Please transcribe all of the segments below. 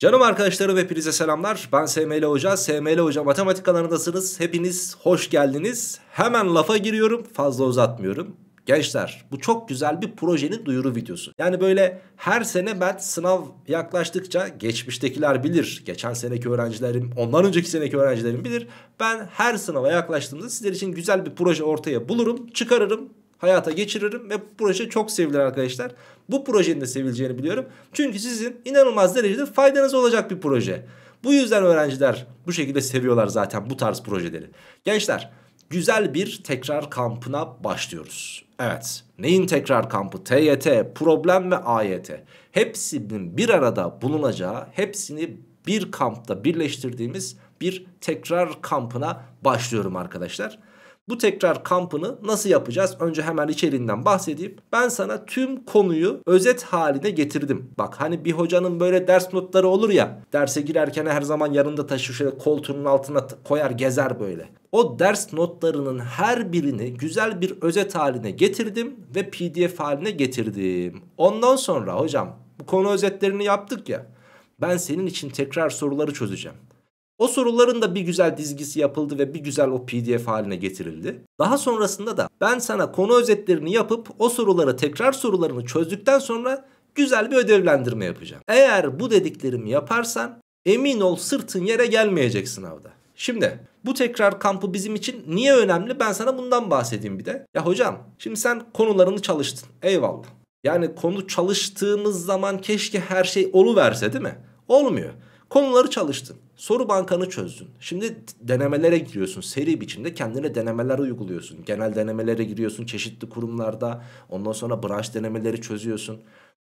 Canım arkadaşlarım hepinize selamlar. Ben SML Hoca. SML Hoca matematik kanalındasınız. Hepiniz hoş geldiniz. Hemen lafa giriyorum. Fazla uzatmıyorum. Gençler bu çok güzel bir projenin duyuru videosu. Yani böyle her sene ben sınav yaklaştıkça geçmiştekiler bilir. Geçen seneki öğrencilerim, ondan önceki seneki öğrencilerim bilir. Ben her sınava yaklaştığımda sizler için güzel bir proje ortaya bulurum, çıkarırım, hayata geçiririm ve bu proje çok sevilir arkadaşlar. Bu projenin de sevileceğini biliyorum. Çünkü sizin inanılmaz derecede faydanız olacak bir proje. Bu yüzden öğrenciler bu şekilde seviyorlar zaten bu tarz projeleri. Gençler güzel bir tekrar kampına başlıyoruz. Evet neyin tekrar kampı? TYT, problem ve AYT. Hepsinin bir arada bulunacağı, hepsini bir kampta birleştirdiğimiz bir tekrar kampına başlıyorum arkadaşlar. Bu tekrar kampını nasıl yapacağız? Önce hemen içeriğinden bahsedeyim. Ben sana tüm konuyu özet haline getirdim. Bak hani bir hocanın böyle ders notları olur ya. Derse girerken her zaman yanında taşır şöyle koltuğunun altına koyar gezer böyle. O ders notlarının her birini güzel bir özet haline getirdim ve pdf haline getirdim. Ondan sonra hocam bu konu özetlerini yaptık ya. Ben senin için tekrar soruları çözeceğim. O soruların da bir güzel dizgisi yapıldı ve bir güzel o pdf haline getirildi. Daha sonrasında da ben sana konu özetlerini yapıp o sorulara tekrar sorularını çözdükten sonra güzel bir ödevlendirme yapacağım. Eğer bu dediklerimi yaparsan emin ol sırtın yere gelmeyecek sınavda. Şimdi bu tekrar kampı bizim için niye önemli ben sana bundan bahsedeyim bir de. Ya hocam şimdi sen konularını çalıştın eyvallah. Yani konu çalıştığımız zaman keşke her şey verse, değil mi? Olmuyor. Konuları çalıştın. Soru bankanı çözdün. Şimdi denemelere giriyorsun. Seri biçimde kendine denemeler uyguluyorsun. Genel denemelere giriyorsun çeşitli kurumlarda. Ondan sonra branş denemeleri çözüyorsun.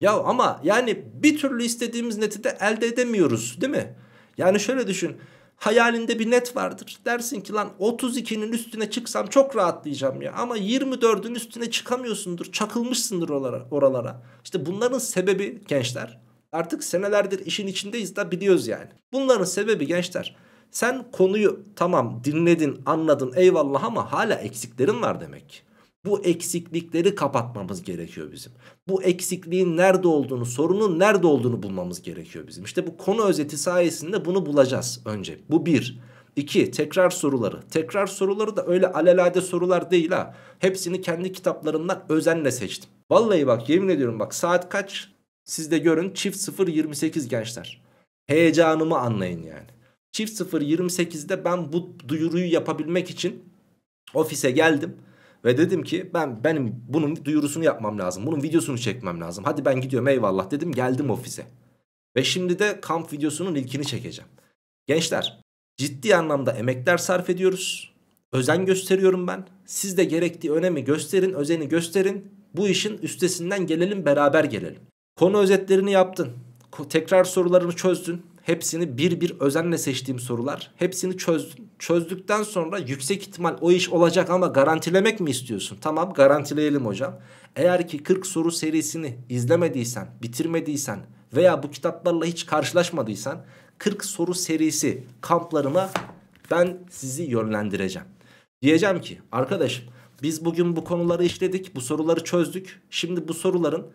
Ya ama yani bir türlü istediğimiz neti de elde edemiyoruz değil mi? Yani şöyle düşün. Hayalinde bir net vardır. Dersin ki lan 32'nin üstüne çıksam çok rahatlayacağım ya. Ama 24'ün üstüne çıkamıyorsundur. Çakılmışsındır oralara. oralara. İşte bunların sebebi gençler Artık senelerdir işin içindeyiz da biliyoruz yani. Bunların sebebi gençler. Sen konuyu tamam dinledin, anladın eyvallah ama hala eksiklerin var demek. Bu eksiklikleri kapatmamız gerekiyor bizim. Bu eksikliğin nerede olduğunu, sorunun nerede olduğunu bulmamız gerekiyor bizim. İşte bu konu özeti sayesinde bunu bulacağız önce. Bu bir. İki, tekrar soruları. Tekrar soruları da öyle alelade sorular değil ha. Hepsini kendi kitaplarından özenle seçtim. Vallahi bak yemin ediyorum bak saat kaç? Siz de görün çift 0.28 gençler. Heyecanımı anlayın yani. Çift 0.28'de ben bu duyuruyu yapabilmek için ofise geldim. Ve dedim ki ben benim bunun duyurusunu yapmam lazım. Bunun videosunu çekmem lazım. Hadi ben gidiyorum eyvallah dedim geldim ofise. Ve şimdi de kamp videosunun ilkini çekeceğim. Gençler ciddi anlamda emekler sarf ediyoruz. Özen gösteriyorum ben. Siz de gerektiği önemi gösterin, özeni gösterin. Bu işin üstesinden gelelim, beraber gelelim. Konu özetlerini yaptın. Tekrar sorularını çözdün. Hepsini bir bir özenle seçtiğim sorular. Hepsini çözdün. Çözdükten sonra yüksek ihtimal o iş olacak ama garantilemek mi istiyorsun? Tamam garantileyelim hocam. Eğer ki 40 soru serisini izlemediysen, bitirmediysen veya bu kitaplarla hiç karşılaşmadıysan 40 soru serisi kamplarıma ben sizi yönlendireceğim. Diyeceğim ki arkadaşım biz bugün bu konuları işledik, bu soruları çözdük. Şimdi bu soruların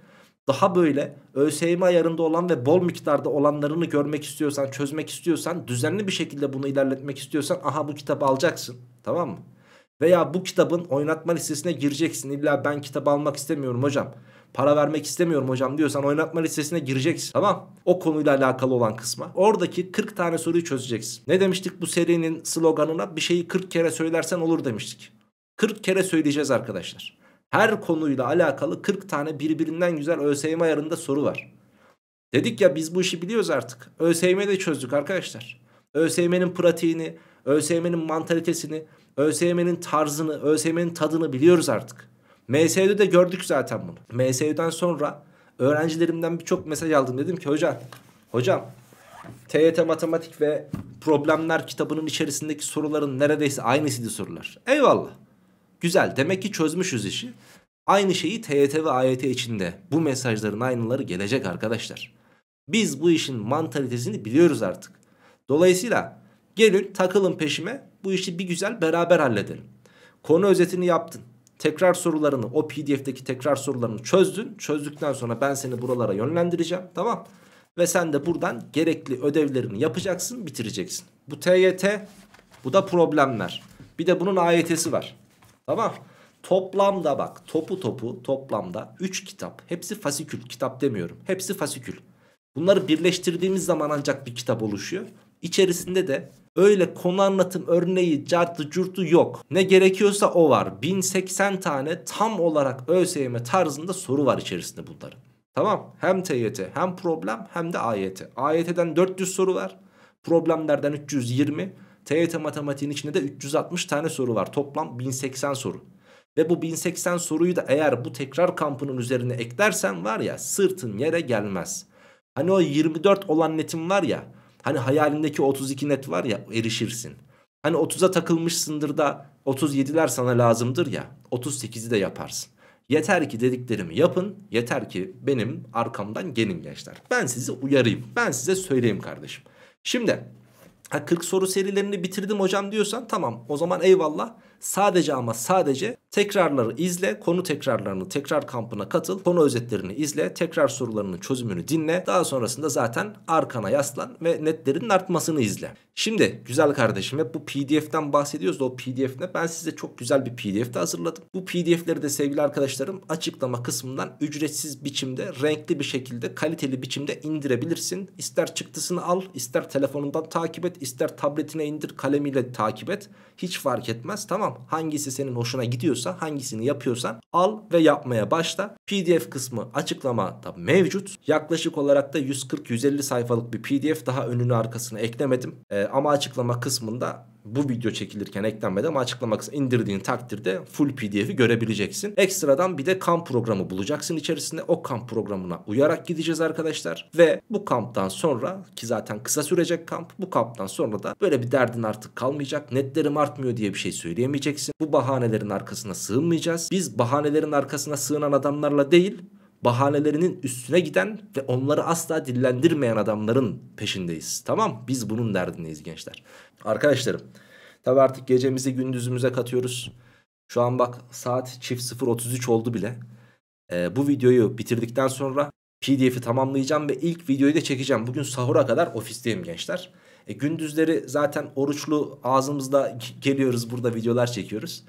daha böyle ÖSYM ayarında olan ve bol miktarda olanlarını görmek istiyorsan, çözmek istiyorsan, düzenli bir şekilde bunu ilerletmek istiyorsan aha bu kitabı alacaksın. Tamam mı? Veya bu kitabın oynatma listesine gireceksin. İlla ben kitabı almak istemiyorum hocam. Para vermek istemiyorum hocam diyorsan oynatma listesine gireceksin. Tamam. O konuyla alakalı olan kısma. Oradaki 40 tane soruyu çözeceksin. Ne demiştik bu serinin sloganına? Bir şeyi 40 kere söylersen olur demiştik. 40 kere söyleyeceğiz arkadaşlar her konuyla alakalı 40 tane birbirinden güzel ÖSYM ayarında soru var. Dedik ya biz bu işi biliyoruz artık. ÖSYM'yi de çözdük arkadaşlar. ÖSYM'nin pratiğini, ÖSYM'nin mantalitesini, ÖSYM'nin tarzını, ÖSYM'nin tadını biliyoruz artık. MSÜ'de de gördük zaten bunu. MSÜ'den sonra öğrencilerimden birçok mesaj aldım. Dedim ki hocam, hocam TYT matematik ve problemler kitabının içerisindeki soruların neredeyse aynısıydı sorular. Eyvallah. Güzel demek ki çözmüşüz işi. Aynı şeyi TYT ve AYT içinde bu mesajların aynıları gelecek arkadaşlar. Biz bu işin mantalitesini biliyoruz artık. Dolayısıyla gelin takılın peşime bu işi bir güzel beraber halledelim. Konu özetini yaptın. Tekrar sorularını o pdf'deki tekrar sorularını çözdün. Çözdükten sonra ben seni buralara yönlendireceğim tamam Ve sen de buradan gerekli ödevlerini yapacaksın bitireceksin. Bu TYT bu da problemler. Bir de bunun AYT'si var. Tamam. Toplamda bak topu topu toplamda 3 kitap. Hepsi fasikül kitap demiyorum. Hepsi fasikül. Bunları birleştirdiğimiz zaman ancak bir kitap oluşuyor. İçerisinde de öyle konu anlatım örneği cartı curtu yok. Ne gerekiyorsa o var. 1080 tane tam olarak ÖSYM tarzında soru var içerisinde bunların. Tamam hem TYT hem problem hem de AYT. AYT'den 400 soru var. Problemlerden 320. TYT e e matematiğin içinde de 360 tane soru var. Toplam 1080 soru. Ve bu 1080 soruyu da eğer bu tekrar kampının üzerine eklersen var ya sırtın yere gelmez. Hani o 24 olan netin var ya hani hayalindeki 32 net var ya erişirsin. Hani 30'a takılmışsındır da 37'ler sana lazımdır ya 38'i de yaparsın. Yeter ki dediklerimi yapın yeter ki benim arkamdan gelin gençler. Ben sizi uyarayım ben size söyleyeyim kardeşim. Şimdi Ha 40 soru serilerini bitirdim hocam diyorsan tamam o zaman eyvallah. Sadece ama sadece tekrarları izle, konu tekrarlarını, tekrar kampına katıl, konu özetlerini izle, tekrar sorularının çözümünü dinle. Daha sonrasında zaten arkana yaslan ve netlerin artmasını izle. Şimdi güzel kardeşim hep bu pdf'den bahsediyoruz da o pdf Ben size çok güzel bir pdf de hazırladım. Bu pdf'leri de sevgili arkadaşlarım açıklama kısmından ücretsiz biçimde, renkli bir şekilde, kaliteli biçimde indirebilirsin. İster çıktısını al, ister telefonundan takip et, ister tabletine indir, kalemiyle takip et. Hiç fark etmez tamam Tamam hangisi senin hoşuna gidiyorsa hangisini yapıyorsan al ve yapmaya başla. PDF kısmı açıklamada mevcut. Yaklaşık olarak da 140-150 sayfalık bir PDF daha önünü arkasını eklemedim. Ee, ama açıklama kısmında bu video çekilirken eklenmeden ama açıklama kısmı indirdiğin takdirde full pdf'i görebileceksin. Ekstradan bir de kamp programı bulacaksın içerisinde. O kamp programına uyarak gideceğiz arkadaşlar. Ve bu kamptan sonra ki zaten kısa sürecek kamp. Bu kamptan sonra da böyle bir derdin artık kalmayacak. Netlerim artmıyor diye bir şey söyleyemeyeceksin. Bu bahanelerin arkasına sığınmayacağız. Biz bahanelerin arkasına sığınan adamlarla değil bahanelerinin üstüne giden ve onları asla dillendirmeyen adamların peşindeyiz. Tamam biz bunun derdindeyiz gençler. Arkadaşlarım tabi artık gecemizi gündüzümüze katıyoruz. Şu an bak saat çift 0.33 oldu bile. Ee, bu videoyu bitirdikten sonra pdf'i tamamlayacağım ve ilk videoyu da çekeceğim. Bugün sahura kadar ofisteyim gençler. E, gündüzleri zaten oruçlu ağzımızda geliyoruz burada videolar çekiyoruz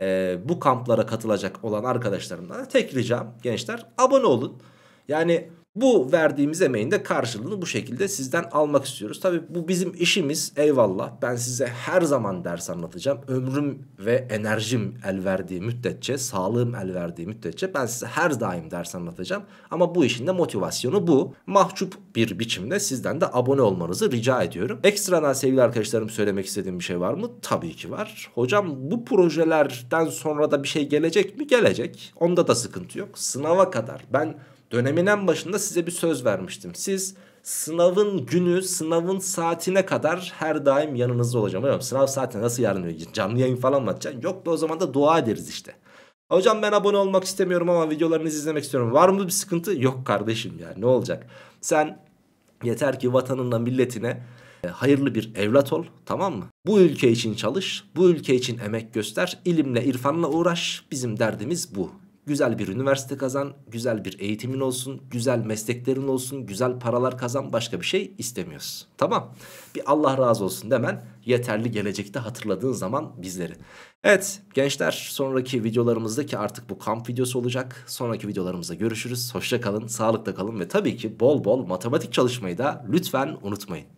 e, bu kamplara katılacak olan arkadaşlarımdan tek ricam gençler abone olun. Yani bu verdiğimiz emeğin de karşılığını bu şekilde sizden almak istiyoruz. Tabi bu bizim işimiz eyvallah. Ben size her zaman ders anlatacağım. Ömrüm ve enerjim el verdiği müddetçe, sağlığım el verdiği müddetçe ben size her daim ders anlatacağım. Ama bu işin de motivasyonu bu. Mahcup bir biçimde sizden de abone olmanızı rica ediyorum. Ekstradan sevgili arkadaşlarım söylemek istediğim bir şey var mı? Tabii ki var. Hocam bu projelerden sonra da bir şey gelecek mi? Gelecek. Onda da sıkıntı yok. Sınava kadar ben Dönemin en başında size bir söz vermiştim. Siz sınavın günü, sınavın saatine kadar her daim yanınızda olacağım. Hocam sınav saatine nasıl yarın canlı yayın falan mı atacaksın? Yok da o zaman da dua ederiz işte. Hocam ben abone olmak istemiyorum ama videolarınızı izlemek istiyorum. Var mı bir sıkıntı? Yok kardeşim ya ne olacak? Sen yeter ki vatanına milletine e, hayırlı bir evlat ol tamam mı? Bu ülke için çalış, bu ülke için emek göster, ilimle irfanla uğraş. Bizim derdimiz bu. Güzel bir üniversite kazan, güzel bir eğitimin olsun, güzel mesleklerin olsun, güzel paralar kazan başka bir şey istemiyoruz. Tamam. Bir Allah razı olsun demen yeterli gelecekte hatırladığın zaman bizleri. Evet gençler sonraki videolarımızdaki artık bu kamp videosu olacak. Sonraki videolarımızda görüşürüz. Hoşça kalın, sağlıkta kalın ve tabii ki bol bol matematik çalışmayı da lütfen unutmayın.